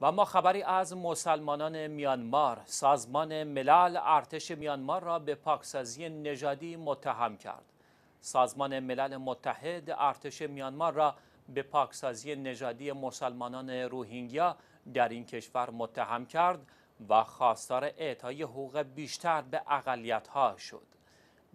و ما خبری از مسلمانان میانمار سازمان ملل ارتش میانمار را به پاکسازی نژادی متهم کرد سازمان ملل متحد ارتش میانمار را به پاکسازی نژادی مسلمانان روهینگیا در این کشور متهم کرد و خواستار اعطای حقوق بیشتر به اقلیت‌ها شد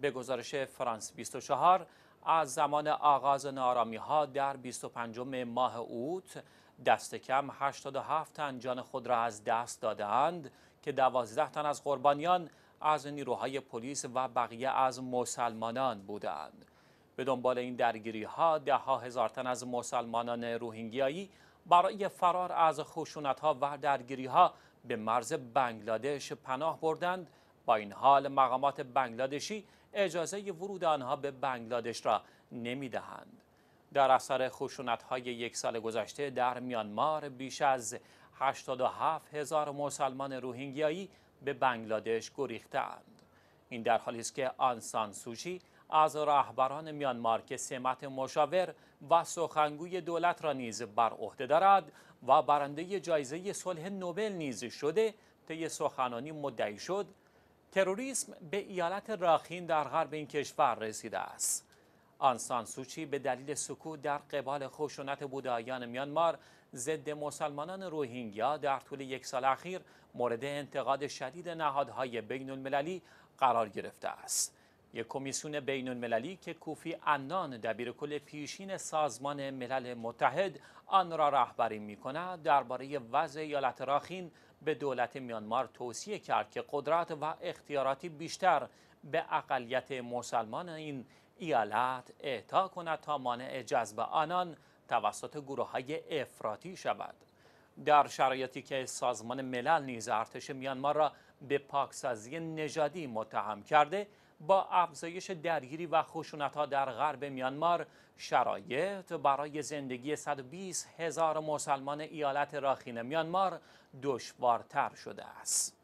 به گزارش فرانس 24 از زمان آغاز نارامی ها در 25 ماه اوت دست کم 87 تن جان خود را از دست دادند که 12 تن از قربانیان از نیروهای پلیس و بقیه از مسلمانان بودند. به دنبال این درگیری ها ده ها هزار تن از مسلمانان روهینگیایی برای فرار از خشونت ها و درگیری ها به مرز بنگلادش پناه بردند با این حال مقامات بنگلادشی اجازه ورود آنها به بنگلادش را نمی دهند. در اثر خشونت های یک سال گذشته در میانمار بیش از 87 هزار مسلمان روهینگیایی به بنگلادش گریختند. این در حالی است که آنسان سوچی از رهبران میانمار که سمت مشاور و سخنگوی دولت را نیز بر عهده دارد و برنده جایزه صلح نوبل نیز شده طی سخنانی مدعی شد تروریسم به ایالت راخین در غرب این کشور رسیده است آنسان سوچی به دلیل سکوت در قبال خشونت بودایان میانمار ضد مسلمانان روهینگیا در طول یک سال اخیر مورد انتقاد شدید نهادهای بین المللی قرار گرفته است. یک کمیسیون بین المللی که کوفی انان دبیرکل پیشین سازمان ملل متحد آن را رهبری می کند درباره وضع ایالت راخین به دولت میانمار توصیه کرد که قدرت و اختیاراتی بیشتر به اقلیت مسلمان این ایالت اعطا کند تا مانع جذب آنان توسط گروه های افراطی شود در شرایطی که سازمان ملل نیز ارتش میانمار را به پاکسازی نژادی متهم کرده با افزایش درگیری و خشونت ها در غرب میانمار شرایط برای زندگی 120 هزار مسلمان ایالت راخین میانمار دشوارتر شده است.